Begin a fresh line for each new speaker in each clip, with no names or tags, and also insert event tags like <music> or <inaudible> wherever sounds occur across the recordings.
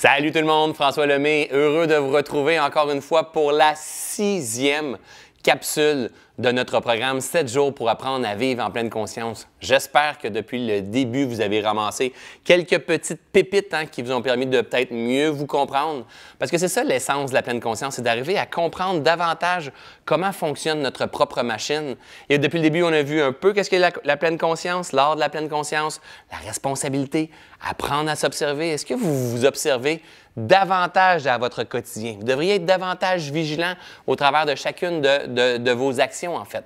Salut tout le monde, François Lemay, heureux de vous retrouver encore une fois pour la sixième capsule de notre programme 7 jours pour apprendre à vivre en pleine conscience. J'espère que depuis le début, vous avez ramassé quelques petites pépites hein, qui vous ont permis de peut-être mieux vous comprendre. Parce que c'est ça l'essence de la pleine conscience, c'est d'arriver à comprendre davantage comment fonctionne notre propre machine. Et depuis le début, on a vu un peu qu'est-ce que la, pleine conscience, l'art de la pleine conscience, la responsabilité, apprendre à s'observer. Est-ce que vous vous observez davantage à votre quotidien? Vous devriez être davantage vigilant au travers de chacune de vos actions en fait.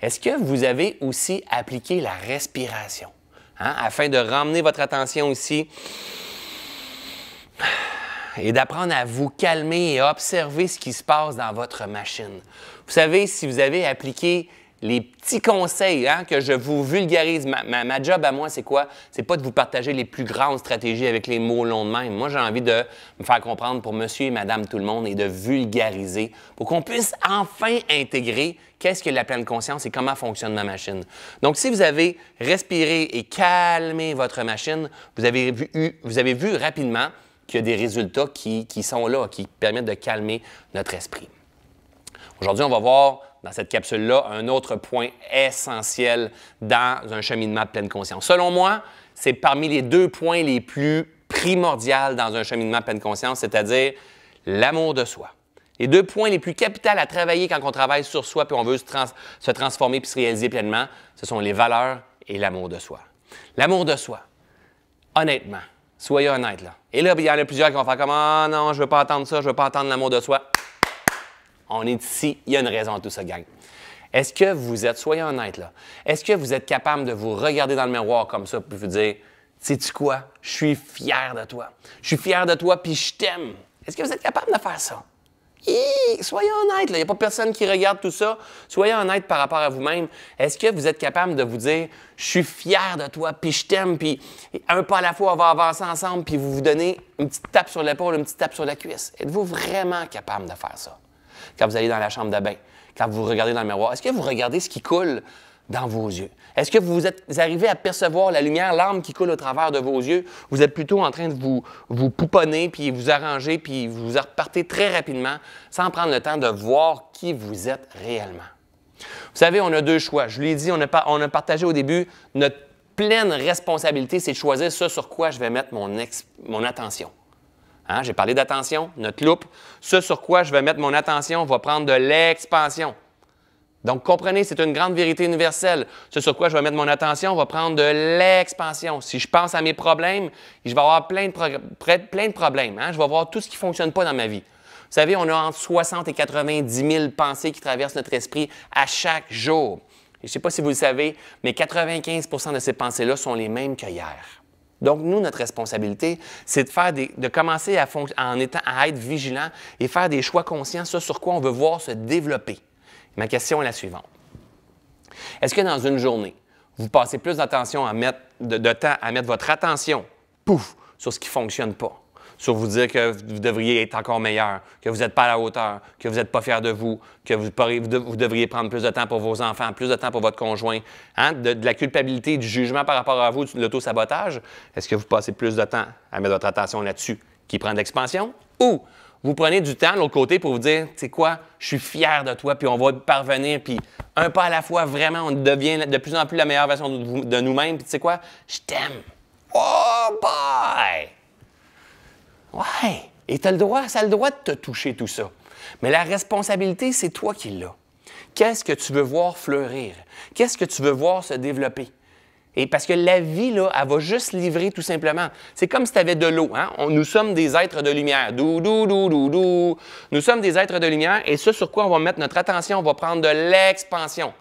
Est-ce que vous avez aussi appliqué la respiration hein, afin de ramener votre attention ici et d'apprendre à vous calmer et à observer ce qui se passe dans votre machine? Vous savez, si vous avez appliqué les petits conseils hein, que je vous vulgarise. Ma, job à moi, c'est quoi? C'est pas de vous partager les plus grandes stratégies avec les mots longs de même. Moi, j'ai envie de me faire comprendre pour monsieur et madame tout le monde et de vulgariser pour qu'on puisse enfin intégrer qu'est-ce que la pleine conscience et comment fonctionne ma machine. Donc, si vous avez respiré et calmé votre machine, vous avez vu, vous avez vu rapidement qu'il y a des résultats qui, qui sont là, qui permettent de calmer notre esprit. Aujourd'hui, on va voir dans cette capsule-là un autre point essentiel dans un cheminement de pleine conscience. Selon moi, c'est parmi les deux points les plus primordiaux dans un cheminement de pleine conscience, c'est-à-dire l'amour de soi. Les deux points les plus capitaux à travailler quand on travaille sur soi puis on veut se, transformer puis se réaliser pleinement, ce sont les valeurs et l'amour de soi. L'amour de soi, honnêtement, soyez honnête là. Et là, il y en a plusieurs qui vont faire comme Ah non, je ne veux pas entendre ça, je veux pas entendre l'amour de soi. On est ici, il y a une raison à tout ça, gang. Est-ce que vous êtes, soyez honnête là, est-ce que vous êtes capable de vous regarder dans le miroir comme ça pour vous dire, sais-tu quoi, je suis fier de toi. Je suis fier de toi puis je t'aime. Est-ce que vous êtes capable de faire ça? soyez honnête, il n'y a pas personne qui regarde tout ça. Soyez honnête par rapport à vous-même. Est-ce que vous êtes capable de vous dire Je suis fier de toi, puis je t'aime, puis un pas à la fois, on va avancer ensemble, puis vous vous donnez une petite tape sur l'épaule, une petite tape sur la cuisse? Êtes-vous vraiment capable de faire ça? quand vous allez dans la chambre de bain, quand vous regardez dans le miroir? Est-ce que vous regardez ce qui coule dans vos yeux? Est-ce que vous, êtes, arrivé à percevoir la lumière, l'âme qui coule au travers de vos yeux? Vous êtes plutôt en train de vous, pouponner, puis vous arranger, puis vous repartez très rapidement sans prendre le temps de voir qui vous êtes réellement. Vous savez, on a deux choix. Je l'ai dit, on a, on a partagé au début notre pleine responsabilité, c'est de choisir ce sur quoi je vais mettre mon attention. Hein? J'ai parlé d'attention, notre loupe. Ce sur quoi je vais mettre mon attention va prendre de l'expansion. Donc, comprenez, c'est une grande vérité universelle. Ce sur quoi je vais mettre mon attention va prendre de l'expansion. Si je pense à mes problèmes, je vais avoir plein de, problèmes. Hein? Je vais voir tout ce qui ne fonctionne pas dans ma vie. Vous savez, on a entre 60 et 90 000 pensées qui traversent notre esprit à chaque jour. je ne sais pas si vous le savez, mais 95 de ces pensées-là sont les mêmes que donc, nous, notre responsabilité, c'est de, commencer à, en à être vigilant et faire des choix conscients, ce sur quoi on veut voir se développer. Ma question est la suivante. Est-ce que dans une journée, vous passez plus d'attention à mettre, de, temps à mettre votre attention, pouf, sur ce qui ne fonctionne pas? sur vous dire que vous devriez être encore meilleur, que vous n'êtes pas à la hauteur, que vous n'êtes pas fier de vous, que vous, devriez prendre plus de temps pour vos enfants, plus de temps pour votre conjoint. Hein? De, la culpabilité, du jugement par rapport à vous, de l'auto-sabotage, est-ce que vous passez plus de temps à mettre votre attention là-dessus qui prend de l'expansion ou vous prenez du temps de l'autre côté pour vous dire, tu sais quoi, je suis fier de toi, puis on va parvenir, puis un pas à la fois, vraiment, on devient de plus en plus la meilleure version de nous-mêmes, puis tu sais quoi, je t'aime. Oh, bye! Ouais. Et tu le droit, ça a le droit de te toucher tout ça. Mais la responsabilité, c'est toi qui l'as. Qu'est-ce que tu veux voir fleurir? Qu'est-ce que tu veux voir se développer? Et parce que la vie, là, elle va juste livrer tout simplement. C'est comme si tu avais de l'eau. Hein? nous sommes des êtres de lumière. Dou, dou, dou, dou, dou. Nous sommes des êtres de lumière et ce sur quoi on va mettre notre attention, on va prendre de l'expansion.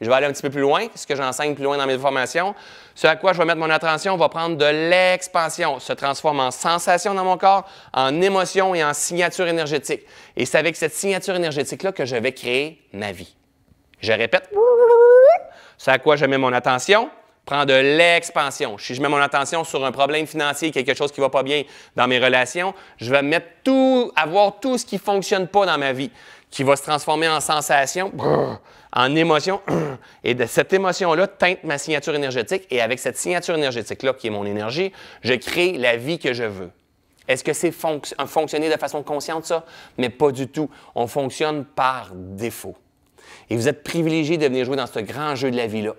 Je vais aller un petit peu plus loin, ce que j'enseigne plus loin dans mes formations. Ce à quoi je vais mettre mon attention va prendre de l'expansion, se transforme en sensation dans mon corps, en émotion et en signature énergétique. Et c'est avec cette signature énergétique-là que je vais créer ma vie. Je répète, ce à quoi je mets mon attention prend de l'expansion. Si je mets mon attention sur un problème financier, quelque chose qui ne va pas bien dans mes relations, je vais mettre tout, avoir tout ce qui ne fonctionne pas dans ma vie qui va se transformer en sensation, en émotion. <clears throat> et de cette émotion-là teinte ma signature énergétique. Et avec cette signature énergétique-là, qui est mon énergie, je crée la vie que je veux. Est-ce que c'est euh, fonctionner de façon consciente, ça? Mais pas du tout. On fonctionne par défaut. Et vous êtes privilégié de venir jouer dans ce grand jeu de la vie-là.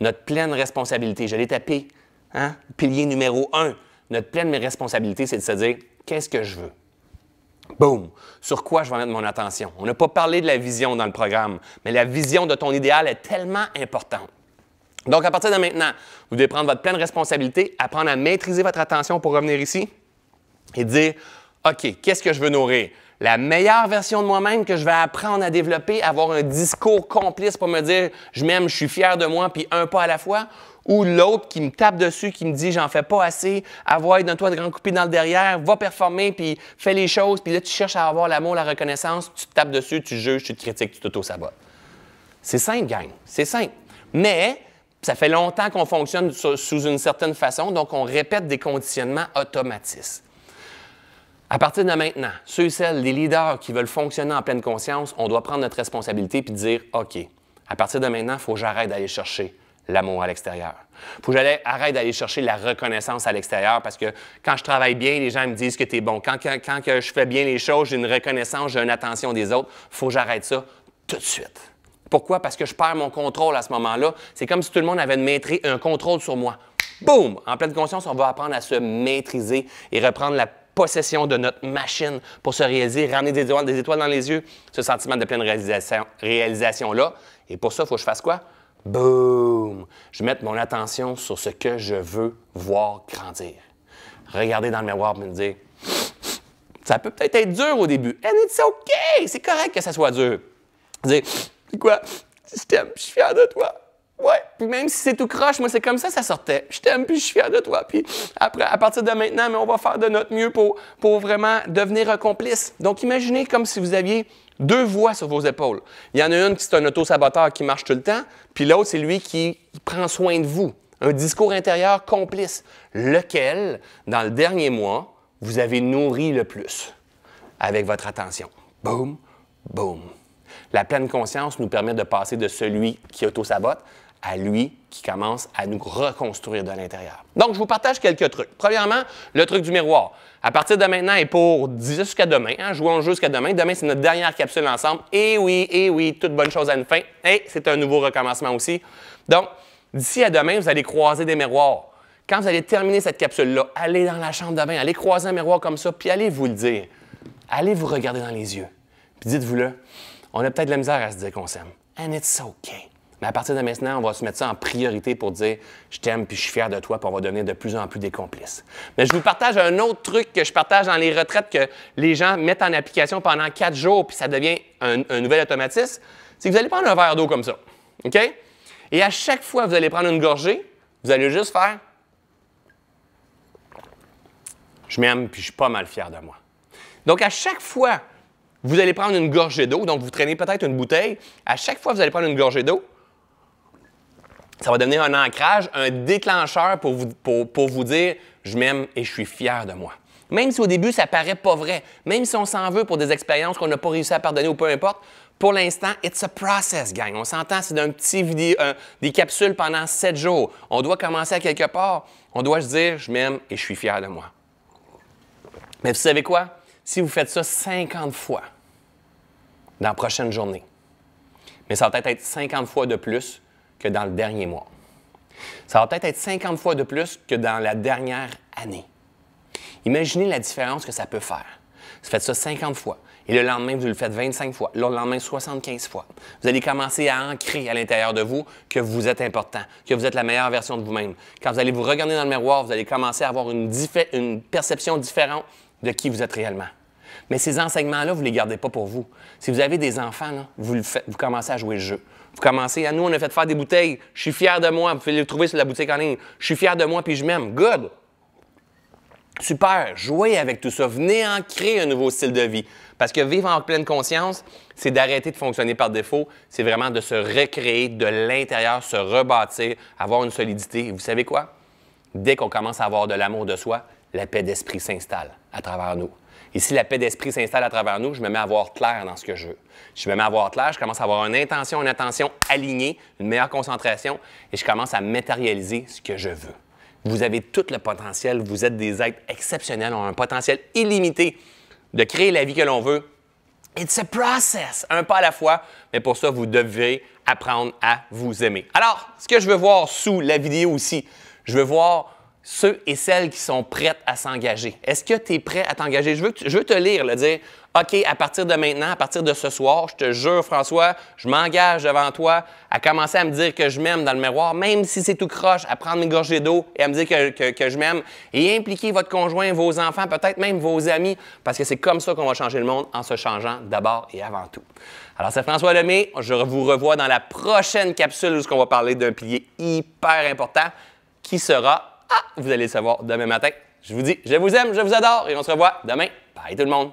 Notre pleine responsabilité, je l'ai tapé, hein? pilier numéro un. Notre pleine responsabilité, c'est de se dire, qu'est-ce que je veux? Boom! Sur quoi je vais mettre mon attention? On n'a pas parlé de la vision dans le programme, mais la vision de ton idéal est tellement importante. Donc, à partir de maintenant, vous devez prendre votre pleine responsabilité, apprendre à maîtriser votre attention pour revenir ici et dire, OK, qu'est-ce que je veux nourrir? La meilleure version de moi-même que je vais apprendre à développer, avoir un discours complice pour me dire, je m'aime, je suis fier de moi, puis un pas à la fois, ou l'autre qui me tape dessus, qui me dit j'en fais pas assez, avoir un toit de grand coupé dans le derrière, va performer, puis fais les choses, puis là tu cherches à avoir l'amour, la reconnaissance, tu te tapes dessus, tu juges, tu te critiques, tu t'auto-sabotes. C'est simple, gang. C'est simple. Mais ça fait longtemps qu'on fonctionne sous une certaine façon, donc on répète des conditionnements automatistes. À partir de maintenant, ceux et celles, les leaders qui veulent fonctionner en pleine conscience, on doit prendre notre responsabilité puis dire OK, à partir de maintenant, il faut que j'arrête d'aller chercher l'amour à l'extérieur. Faut que j'arrête d'aller chercher la reconnaissance à l'extérieur parce que quand je travaille bien, les gens me disent que tu es bon. Quand, je fais bien les choses, j'ai une reconnaissance, j'ai une attention des autres. Faut que j'arrête ça tout de suite. Pourquoi? Parce que je perds mon contrôle à ce moment-là. C'est comme si tout le monde avait une un contrôle sur moi. Boum! En pleine conscience, on va apprendre à se maîtriser et reprendre la possession de notre machine pour se réaliser, ramener des étoiles, dans les yeux, ce sentiment de pleine réalisation-là. et pour ça, il faut que je fasse quoi? Boom! Je mette mon attention sur ce que je veux voir grandir. Regardez dans le miroir et me dire, ça peut peut-être être dur au début. And it's OK! C'est correct que ça soit dur. c'est quoi? Je t'aime, je suis fier de toi. Ouais, puis même si c'est tout croche, moi c'est comme ça ça sortait. Je t'aime, puis je suis fier de toi. Puis après, à partir de maintenant, mais on va faire de notre mieux pour, pour vraiment devenir un complice. Donc imaginez comme si vous aviez deux voix sur vos épaules. Il y en a une qui est un auto-saboteur qui marche tout le temps, puis l'autre, c'est lui qui prend soin de vous. Un discours intérieur complice, lequel, dans le dernier mois, vous avez nourri le plus avec votre attention. Boum, boum. La pleine conscience nous permet de passer de celui qui auto-sabote à lui qui commence à nous reconstruire de l'intérieur. Donc, je vous partage quelques trucs. Premièrement, le truc du miroir. À partir de maintenant et pour jusqu'à demain, hein, jouons jusqu'à demain. Demain, c'est notre dernière capsule ensemble. Et oui, et oui, toute bonne chose à une fin. Et c'est un nouveau recommencement aussi. Donc, d'ici à demain, vous allez croiser des miroirs. Quand vous allez terminer cette capsule-là, allez dans la chambre de bain, allez croiser un miroir comme ça, puis allez vous le dire. Allez vous regarder dans les yeux. Puis dites-vous-le, on a peut-être de la misère à se dire qu'on s'aime. And it's okay. Mais à partir de maintenant, on va se mettre ça en priorité pour dire je t'aime puis je suis fier de toi, pour on va donner de plus en plus des complices. Mais je vous partage un autre truc que je partage dans les retraites que les gens mettent en application pendant quatre jours, puis ça devient un, nouvel automatisme. C'est que vous allez prendre un verre d'eau comme ça. OK? Et à chaque fois que vous allez prendre une gorgée, vous allez juste faire Je m'aime puis je suis pas mal fier de moi. Donc à chaque fois, vous allez prendre une gorgée d'eau, donc vous traînez peut-être une bouteille. À chaque fois, vous allez prendre une gorgée d'eau, ça va devenir un ancrage, un déclencheur pour vous, pour, vous dire je m'aime et je suis fier de moi. Même si au début, ça paraît pas vrai, même si on s'en veut pour des expériences qu'on n'a pas réussi à pardonner ou peu importe, pour l'instant, it's a process, gang. On s'entend, c'est d'un petit des capsules pendant sept jours. On doit commencer à quelque part. On doit se dire, je m'aime et je suis fier de moi. Mais vous savez quoi? Si vous faites ça 50 fois dans la prochaine journée, mais ça va peut-être être 50 fois de plus que dans le dernier mois. Ça va peut-être être 50 fois de plus que dans la dernière année. Imaginez la différence que ça peut faire. Vous faites ça 50 fois. Et le lendemain, vous le faites 25 fois. Le lendemain, 75 fois. Vous allez commencer à ancrer à l'intérieur de vous que vous êtes important, que vous êtes la meilleure version de vous-même. Quand vous allez vous regarder dans le miroir, vous allez commencer à avoir une, perception différente de qui vous êtes réellement. Mais ces enseignements-là, vous ne les gardez pas pour vous. Si vous avez des enfants, vous, vous commencez à jouer le jeu. Vous commencez. À nous, on a fait faire des bouteilles. Je suis fier de moi. Vous pouvez les trouver sur la boutique en ligne. Je suis fier de moi puis je m'aime. Good. Super. Jouez avec tout ça. Venez en créer un nouveau style de vie. Parce que vivre en pleine conscience, c'est d'arrêter de fonctionner par défaut. C'est vraiment de se recréer de l'intérieur, se rebâtir, avoir une solidité. Et vous savez quoi? Dès qu'on commence à avoir de l'amour de soi, la paix d'esprit s'installe à travers nous. Et si la paix d'esprit s'installe à travers nous, je me mets à voir clair dans ce que je veux. Je me mets à voir clair, je commence à avoir une intention, une attention alignée, une meilleure concentration, et je commence à matérialiser ce que je veux. Vous avez tout le potentiel, vous êtes des êtres exceptionnels, on a un potentiel illimité de créer la vie que l'on veut. It's a process, un pas à la fois, mais pour ça, vous devez apprendre à vous aimer. Alors, ce que je veux voir sous la vidéo aussi, je veux voir ceux et celles qui sont prêtes à s'engager. Est-ce que tu es prêt à t'engager? Je, veux, te lire, le dire, OK, à partir de maintenant, à partir de ce soir, je te jure, François, je m'engage devant toi à commencer à me dire que je m'aime dans le miroir, même si c'est tout croche, à prendre une gorgée d'eau et à me dire que, je m'aime et impliquer votre conjoint, vos enfants, peut-être même vos amis, parce que c'est comme ça qu'on va changer le monde en se changeant d'abord et avant tout. Alors, c'est François Lemay. Je vous revois dans la prochaine capsule où on va parler d'un pilier hyper important qui sera ah, vous allez le savoir demain matin. Je vous dis, je vous aime, je vous adore et on se revoit demain. Bye tout le monde!